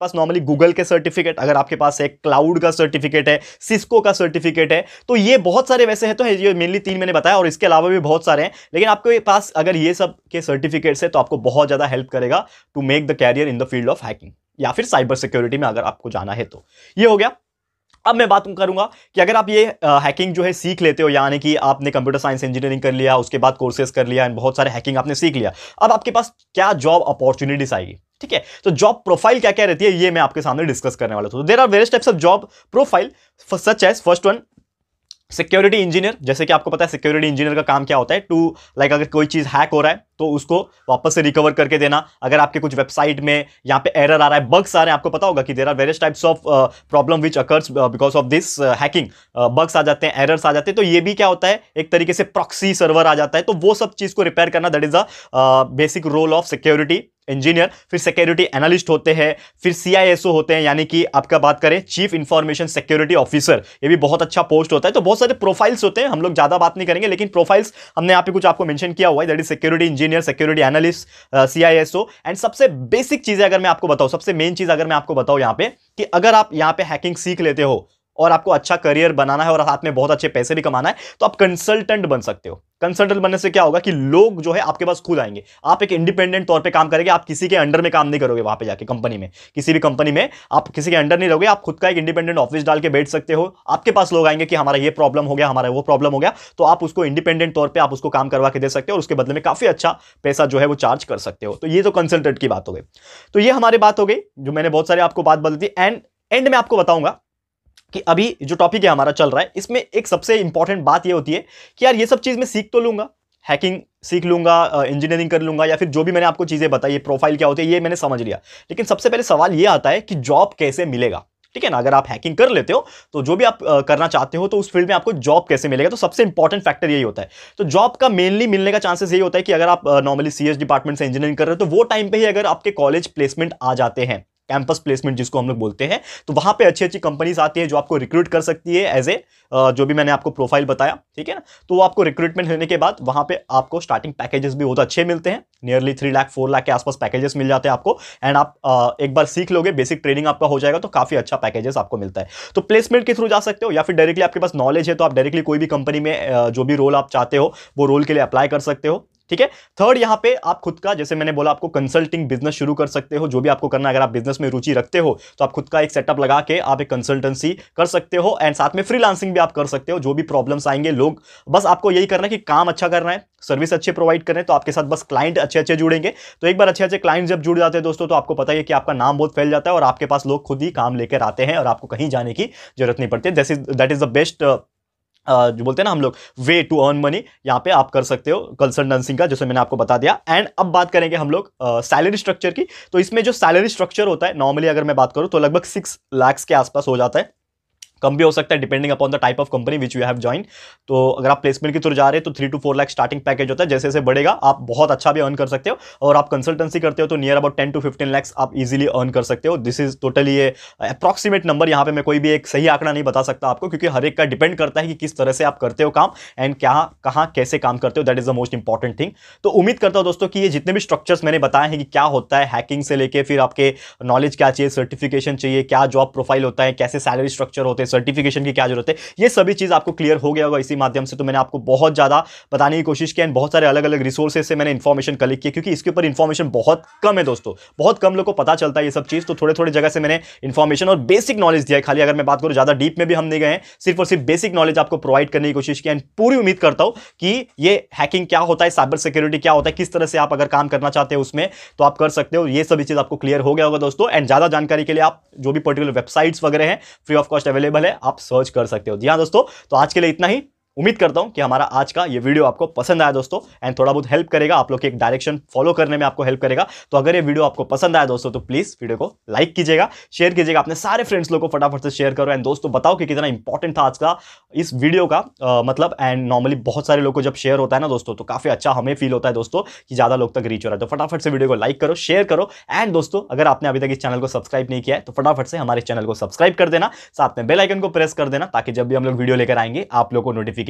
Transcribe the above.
पास normally Google के certificate अगर आपके पास है क्लाउड का सर्टिफिकेट है सिस्को का सर्टिफिकेट है तो ये बहुत सारे वैसे हैं तो है ये मेनली तीन मैंने बताया और इसके अलावा भी बहुत सारे हैं लेकिन आपके पास अगर ये सब के सर्टिफिकेट्स है तो आपको बहुत ज़्यादा हेल्प करेगा to make the career in the field of hacking या फिर साइबर सिक्योरिटी में अगर आपको जाना है तो ये हो गया अब मैं बात करूंगा कि अगर आप ये हैकिंग जो है सीख लेते हो यानी कि आपने कंप्यूटर साइंस इंजीनियरिंग कर लिया उसके बाद कोर्सेज कर लिया एंड बहुत सारे हैकिंग आपने सीख लिया अब आपके पास क्या जॉब अपॉर्चुनिटीज आएगी ठीक है तो जॉब प्रोफाइल क्या क्या रहती है ये मैं आपके सामने डिस्कस करने वाला हूँ there are various types of job profile such as first one security engineer जैसे कि आपको पता है सिक्योरिटी इंजीनियर का काम क्या होता है टू लाइक like, अगर कोई चीज़ हैक हो रहा है तो उसको वापस से रिकवर करके देना अगर आपके कुछ वेबसाइट में यहाँ पे एरर आ रहा है बग्स आ रहे हैं आपको पता होगा कि there are various types of problem which occurs because of this hacking bugs आ जाते हैं एरर्स आ जाते हैं तो ये भी क्या होता है एक तरीके से प्रॉक्सी सर्वर आ जाता है तो वो सब चीज़ को रिपेयर करना that is a basic role of security engineer फिर सिक्योरिटी एनालिस्ट होते हैं फिर सीआईएसओ होते हैं यानी कि आपका बात करें चीफ इन्फॉर्मेशन सिक्योरिटी ऑफिसर ये भी बहुत अच्छा पोस्ट होता है तो बहुत सारे प्रोफाइल्स होते हैं हम लोग ज़्यादा बात नहीं करेंगे लेकिन प्रोफाइल्स हमने यहाँ पे कुछ आपको मैंशन किया हुआ है that is security engineer security analyst C and सबसे बेसिक चीज़ें अगर मैं आपको बताऊँ सबसे मेन चीज़ अगर मैं आपको बताऊँ यहाँ पे कि अगर आप यहाँ पे हैकिंग सीख लेते हो और आपको अच्छा करियर बनाना है और हाथ में बहुत अच्छे पैसे भी कमाना है तो आप कंसल्टेंट बन सकते हो कंसल्टेंट बनने से क्या होगा कि लोग जो है आपके पास खुद आएंगे आप एक इंडिपेंडेंट तौर पे काम करेंगे आप किसी के अंडर में काम नहीं करोगे वहां पे जाके कंपनी में किसी भी कंपनी में आप किसी के अंडर नहीं रहोगे आप खुद का एक इंडिपेंडेंट ऑफिस डाल के बैठ सकते हो आपके पास लोग आएंगे कि हमारा ये प्रॉब्लम हो गया हमारा वो प्रॉब्लम हो गया तो आप उसको इंडिपेंडेंट तौर पर आप उसको काम करवा के दे सकते हो और उसके बदले में काफी अच्छा पैसा जो है वो चार्ज कर सकते हो तो ये तो कंसल्टेंट की बात हो गई तो ये हमारी बात हो गई जो मैंने बहुत सारी आपको बात बदल दी एंड एंड में आपको बताऊंगा कि अभी जो टॉपिक है हमारा चल रहा है इसमें एक सबसे इंपॉर्टेंट बात ये होती है कि यार ये सब चीज़ मैं सीख तो लूँगा हैकिंग सीख लूँगा इंजीनियरिंग कर लूँगा या फिर जो भी मैंने आपको चीज़ें बताई ये प्रोफाइल क्या होती है ये मैंने समझ लिया लेकिन सबसे पहले सवाल ये आता है कि जॉब कैसे मिलेगा ठीक है ना अगर आप हैकिंग कर लेते हो तो जो भी आप करना चाहते हो तो उस फील्ड में आपको जॉब कैसे मिलेगा तो सबसे इंपॉर्टेंट फैक्टर यही होता है तो जॉब का मेनली मिलने का चांसेस यही होता है कि अगर आप नॉर्मली सी डिपार्टमेंट से इंजीनियरिंग कर रहे हो तो वो टाइम पर ही अगर आपके कॉलेज प्लेसमेंट आ जाते हैं कैंपस प्लेसमेंट जिसको हम लोग बोलते हैं तो वहाँ पे अच्छी अच्छी कंपनीज आती है जो आपको रिक्रूट कर सकती है एज ए जो भी मैंने आपको प्रोफाइल बताया ठीक है ना तो वो आपको रिक्रूटमेंट होने के बाद वहाँ पे आपको स्टार्टिंग पैकेजेस भी बहुत अच्छे मिलते हैं nearly three lakh four lakh के आसपास पैकेजेस मिल जाते हैं आपको एंड आप आ, एक बार सीख लोगे बेसिक ट्रेनिंग आपका हो जाएगा तो काफ़ी अच्छा पैकेजेस आपको मिलता है तो प्लेसमेंट के थ्रू जा सकते हो या फिर डायरेक्टली आपके पास नॉलेज है तो आप डायरेक्टली कोई भी कंपनी में जो भी रोल आप चाहते हो वो रोल के लिए अप्लाई कर सकते हो ठीक है थर्ड यहाँ पे आप खुद का जैसे मैंने बोला आपको कंसल्टिंग बिजनेस शुरू कर सकते हो जो भी आपको करना है अगर आप बिजनेस में रुचि रखते हो तो आप खुद का एक सेटअप लगा के आप एक कंसल्टेंसी कर सकते हो एंड साथ में फ्रीलांसिंग भी आप कर सकते हो जो भी प्रॉब्लम्स आएंगे लोग बस आपको यही करना है कि काम अच्छा करना है सर्विस अच्छे प्रोवाइड करें तो आपके साथ बस क्लाइंट अच्छे अच्छे जुड़ेंगे तो एक बार अच्छे अच्छे क्लाइंट जब जुड़ जाते हैं दोस्तों तो आपको पता है कि आपका नाम बहुत फैल जाता है और आपके पास लोग खुद ही काम लेकर आते हैं और आपको कहीं जाने की जरूरत नहीं पड़ती is that is the best जो बोलते हैं ना हम लोग वे टू अर्न मनी यहाँ पे आप कर सकते हो कंसल्टेंसिंग का जैसे मैंने आपको बता दिया एंड अब बात करेंगे हम लोग सैलरी स्ट्रक्चर की तो इसमें जो सैलरी स्ट्रक्चर होता है नॉर्मली अगर मैं बात करूँ तो लगभग सिक्स लैक्स के आसपास हो जाता है कम भी हो सकता है depending upon the type of company which you have join तो अगर आप प्लेसमेंट के थ्रू जा रहे हो तो three two four lakh starting package होता है जैसे जैसे बढ़ेगा आप बहुत अच्छा भी अर्न कर सकते हो और आप कंसल्टेंसी करते हो तो near about ten to fifteen lakhs आप इजिली अर्न कर सकते हो दिस इज टोटली ये अप्रॉक्सीमेट नंबर यहाँ पे मैं कोई भी एक सही आंकड़ा नहीं बता सकता आपको क्योंकि हर एक का डिपेंड करता है कि किस तरह से आप करते हो काम एंड क्या कहाँ कैसे काम करते हो that is the most important thing तो उम्मीद करता हूँ दोस्तों कि ये जितने भी स्ट्रक्चर्स मैंने बताए हैं कि क्या होता है हैकिंग से लेकर फिर आपके नॉलेज क्या चाहिए सर्टिफिकेशन चाहिए क्या जॉब प्रोफाइल होता है कैसे सैलरी स्ट्रक्चर होते है सर्टिफिकेशन की क्या जरूरत है ये सभी चीज़ आपको क्लियर हो गया होगा इसी माध्यम से तो मैंने आपको बहुत ज़्यादा बताने की कोशिश की एंड बहुत सारे अलग अलग रिसोर्सेज से मैंने इन्फॉर्मेशन कलेक्ट किया क्योंकि इसके ऊपर इन्फॉर्मेशन बहुत कम है दोस्तों बहुत कम लोग को पता चलता है ये सब चीज़ तो थोड़े थोड़े जगह से मैंने इन्फॉर्मेशन और बेसिक नॉलेज दिया है खाली अगर मैं बात करूँ ज़्यादा डीप में भी हम नहीं गए सिर्फ और सिर्फ बेसिक नॉलेज आपको प्रोवाइड करने की कोशिश की एंड पूरी उम्मीद करता हूँ कि ये हैकिंग क्या होता है साइबर सिक्योरिटी क्या होता है किस तरह से आप अगर काम करना चाहते हो उसमें तो आप कर सकते हो ये सभी चीज़ आपको क्लियर हो गया होगा दोस्तों एंड ज़्यादा जानकारी के लिए आप जो भी पर्टिकुलर वेबसाइट्स वगैरह हैं फ्री ऑफ कॉस्ट अवेलेबल है आप सर्च कर सकते हो जी हाँ दोस्तों तो आज के लिए इतना ही उम्मीद करता हूं कि हमारा आज का ये वीडियो आपको पसंद आया दोस्तों एंड थोड़ा बहुत हेल्प करेगा आप लोग के एक डायरेक्शन फॉलो करने में आपको हेल्प करेगा तो अगर ये वीडियो आपको पसंद आया दोस्तों तो प्लीज वीडियो को लाइक कीजिएगा शेयर कीजिएगा अपने सारे फ्रेंड्स लोग को फटाफट से शेयर करो एंड दोस्तों बताओ कि कितना इंपॉर्टेंट था आज का इस वीडियो का आ, मतलब एंड नॉर्मली बहुत सारे लोग को जब शेयर होता है ना दोस्तों तो काफी अच्छा हमें फील होता है दोस्तों कि ज्यादा लोग तक रीच हो रहा है तो फटाफट से वीडियो को लाइक करो शेयर करो एंड दोस्तों अगर आपने अभी तक इस चैनल को सब्सक्राइब नहीं किया है तो फटाफट से हमारे चैनल को सब्सक्राइब कर देना साथ में बेलाइकन को प्रेस कर देना ताकि जब भी हम लोग वीडियो लेकर आएंगे आप लोग को नोटिफिकेशन